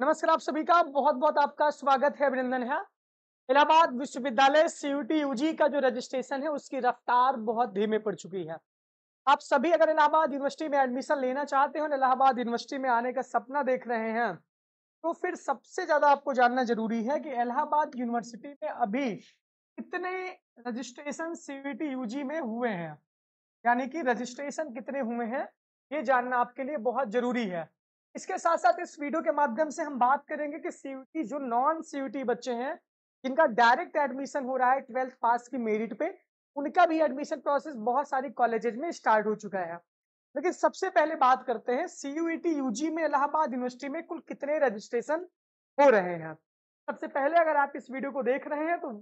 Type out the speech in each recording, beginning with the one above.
नमस्कार आप सभी का बहुत बहुत आपका स्वागत है अभिनंदन है इलाहाबाद विश्वविद्यालय सीयूटी यूजी का जो रजिस्ट्रेशन है उसकी रफ्तार बहुत धीमे पड़ चुकी है आप सभी अगर इलाहाबाद यूनिवर्सिटी में एडमिशन लेना चाहते हो इलाहाबाद यूनिवर्सिटी में आने का सपना देख रहे हैं तो फिर सबसे ज्यादा आपको जानना जरूरी है कि इलाहाबाद यूनिवर्सिटी में अभी कितने रजिस्ट्रेशन सीयूटी यूजी में हुए हैं यानी कि रजिस्ट्रेशन कितने हुए हैं ये जानना आपके लिए बहुत जरूरी है इसके साथ साथ इस वीडियो के माध्यम से हम बात करेंगे कि सीयूटी जो नॉन सीयूटी बच्चे हैं जिनका डायरेक्ट एडमिशन हो रहा है ट्वेल्थ पास की मेरिट पे उनका भी एडमिशन प्रोसेस बहुत सारी कॉलेजेज में स्टार्ट हो चुका है लेकिन सबसे पहले बात करते हैं यू यूजी में इलाहाबाद यूनिवर्सिटी में कुल कितने रजिस्ट्रेशन हो रहे हैं सबसे पहले अगर आप इस वीडियो को देख रहे हैं तो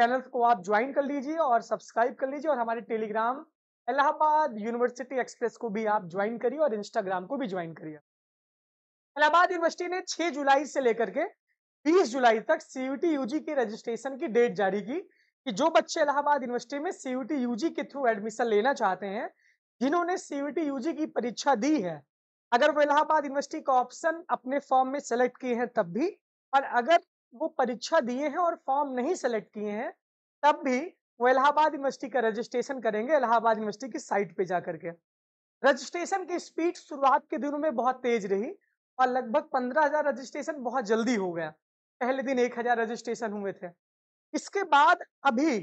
चैनल को आप ज्वाइन कर लीजिए और सब्सक्राइब कर लीजिए और हमारे टेलीग्राम इलाहाबाद यूनिवर्सिटी एक्सप्रेस को भी आप ज्वाइन करिए और इंस्टाग्राम को भी ज्वाइन करिए इलाहाबाद यूनिवर्सिटी ने 6 जुलाई से लेकर के 20 जुलाई तक सीयूटी यूजी की रजिस्ट्रेशन की डेट जारी की कि जो बच्चे इलाहाबाद यूनिवर्सिटी में सीयूटी यूजी के थ्रू एडमिशन लेना चाहते हैं जिन्होंने सीयूटी यूजी की परीक्षा दी है अगर वो इलाहाबाद यूनिवर्सिटी का ऑप्शन अपने फॉर्म में सेलेक्ट किए हैं तब भी और अगर वो परीक्षा दिए हैं और फॉर्म नहीं सेलेक्ट किए हैं तब भी वो इलाहाबाद यूनिवर्सिटी का रजिस्ट्रेशन करेंगे इलाहाबाद यूनिवर्सिटी की साइट पे जा करके रजिस्ट्रेशन की स्पीड शुरुआत के दिनों में बहुत तेज रही और लगभग पंद्रह हजार रजिस्ट्रेशन बहुत जल्दी हो गया पहले दिन एक हजार रजिस्ट्रेशन हुए थे इसके बाद अभी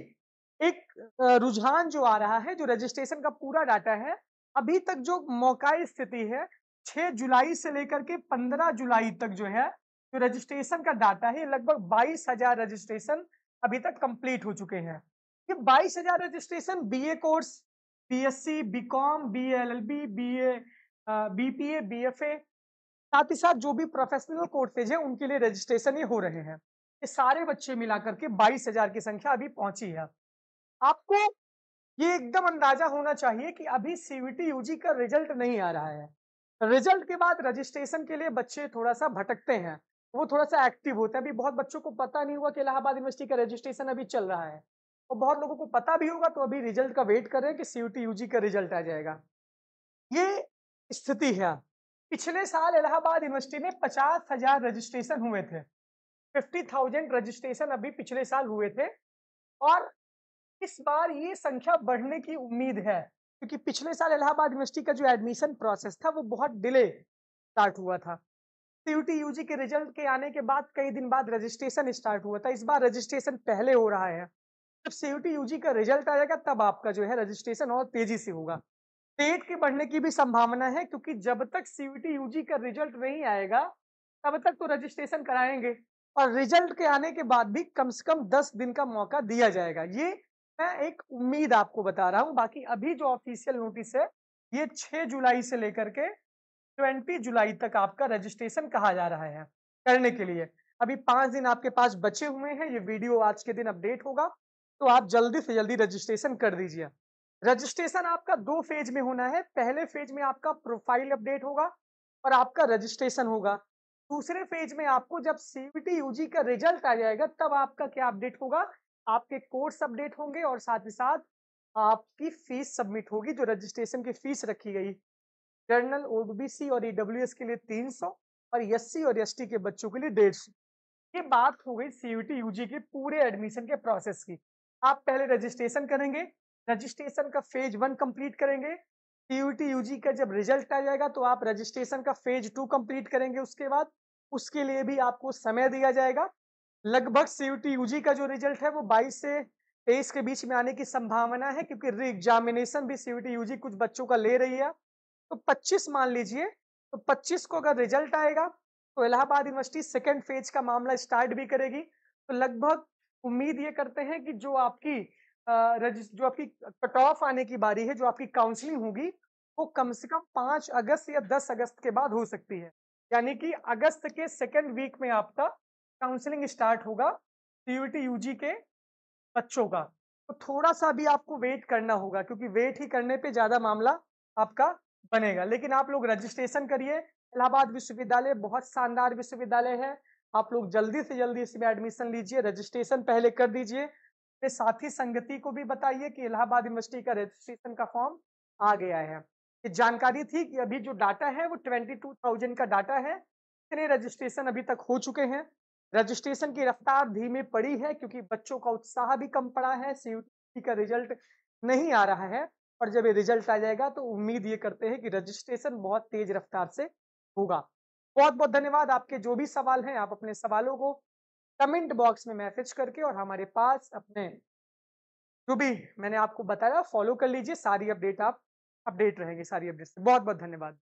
एक रुझान जो आ रहा है जो रजिस्ट्रेशन का पूरा डाटा है अभी तक जो मौका स्थिति है 6 जुलाई से लेकर के 15 जुलाई तक जो है जो रजिस्ट्रेशन का डाटा है लगभग बाईस हजार रजिस्ट्रेशन अभी तक कंप्लीट हो चुके हैं ये बाईस हजार registration BA course BSc BCom BLLB BA BPA BFA साथ ही साथ जो भी प्रोफेशनल कोर्सेज है उनके लिए रजिस्ट्रेशन ही हो रहे हैं ये सारे बच्चे मिलाकर के बाईस हजार की संख्या अभी पहुंची है आपको ये एकदम अंदाजा होना चाहिए कि अभी सीवीटी यूजी का रिजल्ट नहीं आ रहा है रिजल्ट के बाद रजिस्ट्रेशन के लिए बच्चे थोड़ा सा भटकते हैं वो थोड़ा सा एक्टिव होता है अभी बहुत बच्चों को पता नहीं हुआ कि इलाहाबाद यूनिवर्सिटी का रजिस्ट्रेशन अभी चल रहा है और बहुत लोगों को पता भी होगा तो अभी रिजल्ट का वेट कर रहे हैं कि सीयूटी यूजी का रिजल्ट आ जाएगा ये स्थिति है पिछले साल इलाहाबाद यूनिवर्सिटी में पचास हजार रजिस्ट्रेशन हुए थे फिफ्टी थाउजेंड रजिस्ट्रेशन अभी पिछले साल हुए थे और इस बार ये संख्या बढ़ने की उम्मीद है क्योंकि पिछले साल इलाहाबाद यूनिवर्सिटी का जो एडमिशन प्रोसेस था वो बहुत डिले स्टार्ट हुआ था सीयूटी यूजी के रिजल्ट के आने के बाद कई दिन बाद रजिस्ट्रेशन स्टार्ट हुआ था इस बार रजिस्ट्रेशन पहले हो रहा है जब सीयूटी यूजी का रिजल्ट आएगा तब आपका जो है रजिस्ट्रेशन और तेजी से होगा स्टेट के बढ़ने की भी संभावना है क्योंकि जब तक सीवीटी यूजी का रिजल्ट नहीं आएगा तब तक तो रजिस्ट्रेशन कराएंगे और रिजल्ट के आने के बाद भी कम से कम दस दिन का मौका दिया जाएगा ये मैं एक उम्मीद आपको बता रहा हूँ बाकी अभी जो ऑफिशियल नोटिस है ये छह जुलाई से लेकर के ट्वेंटी जुलाई तक आपका रजिस्ट्रेशन कहा जा रहा है करने के लिए अभी पांच दिन आपके पास बचे हुए हैं ये वीडियो आज के दिन अपडेट होगा तो आप जल्दी से जल्दी रजिस्ट्रेशन कर दीजिए रजिस्ट्रेशन आपका दो फेज में होना है पहले फेज में आपका प्रोफाइल अपडेट होगा और आपका रजिस्ट्रेशन होगा दूसरे फेज में आपको जब सीबीटी यूजी का रिजल्ट आ जाएगा तब आपका क्या अपडेट होगा आपके कोर्स अपडेट होंगे और साथ ही साथ आपकी फीस सबमिट होगी जो रजिस्ट्रेशन की फीस रखी गई जर्नल ओबीसी और ईडब्ल्यू e के लिए 300 और एस और एस के बच्चों के लिए डेढ़ ये बात हो गई सीयूटी यूजी के पूरे एडमिशन के प्रोसेस की आप पहले रजिस्ट्रेशन करेंगे रजिस्ट्रेशन का फेज वन कंप्लीट करेंगे टीयूटी यूजी का जब रिजल्ट आ जाएगा तो आप रजिस्ट्रेशन का फेज टू कंप्लीट करेंगे उसके बाद उसके लिए भी आपको समय दिया जाएगा लगभग सीयूटी यूजी का जो रिजल्ट है वो 22 से तेईस के बीच में आने की संभावना है क्योंकि री एग्जामिनेशन भी सीयूटी यूजी कुछ बच्चों का ले रही है तो 25 मान लीजिए तो 25 को अगर रिजल्ट आएगा तो इलाहाबाद यूनिवर्सिटी सेकेंड फेज का मामला स्टार्ट भी करेगी तो लगभग उम्मीद ये करते हैं कि जो आपकी जो आपकी कट ऑफ आने की बारी है जो आपकी काउंसलिंग होगी वो कम से कम पांच अगस्त या दस अगस्त के बाद हो सकती है यानी कि अगस्त के सेकेंड वीक में आपका काउंसलिंग स्टार्ट होगा सीयूटी यूजी के बच्चों का तो थोड़ा सा भी आपको वेट करना होगा क्योंकि वेट ही करने पे ज़्यादा मामला आपका बनेगा लेकिन आप लोग रजिस्ट्रेशन करिए इलाहाबाद विश्वविद्यालय बहुत शानदार विश्वविद्यालय है आप लोग जल्दी से जल्दी इसमें एडमिशन लीजिए रजिस्ट्रेशन पहले कर दीजिए अपने साथी संगति को भी बताइए कि इलाहाबाद यूनिवर्सिटी का रजिस्ट्रेशन का फॉर्म आ गया है जानकारी थी कि अभी जो डाटा है वो ट्वेंटी टू थाउजेंड का डाटा है इतने रजिस्ट्रेशन अभी तक हो चुके हैं रजिस्ट्रेशन की रफ्तार धीमे पड़ी है क्योंकि बच्चों का उत्साह भी कम पड़ा है सी का रिजल्ट नहीं आ रहा है और जब ये रिजल्ट आ जाएगा तो उम्मीद ये करते हैं कि रजिस्ट्रेशन बहुत तेज रफ्तार से होगा बहुत बहुत धन्यवाद आपके जो भी सवाल हैं आप अपने सवालों को कमेंट बॉक्स में मैसेज करके और हमारे पास अपने जो भी मैंने आपको बताया फॉलो कर लीजिए सारी अपडेट आप अपडेट रहेंगे सारी अपडेट से बहुत बहुत धन्यवाद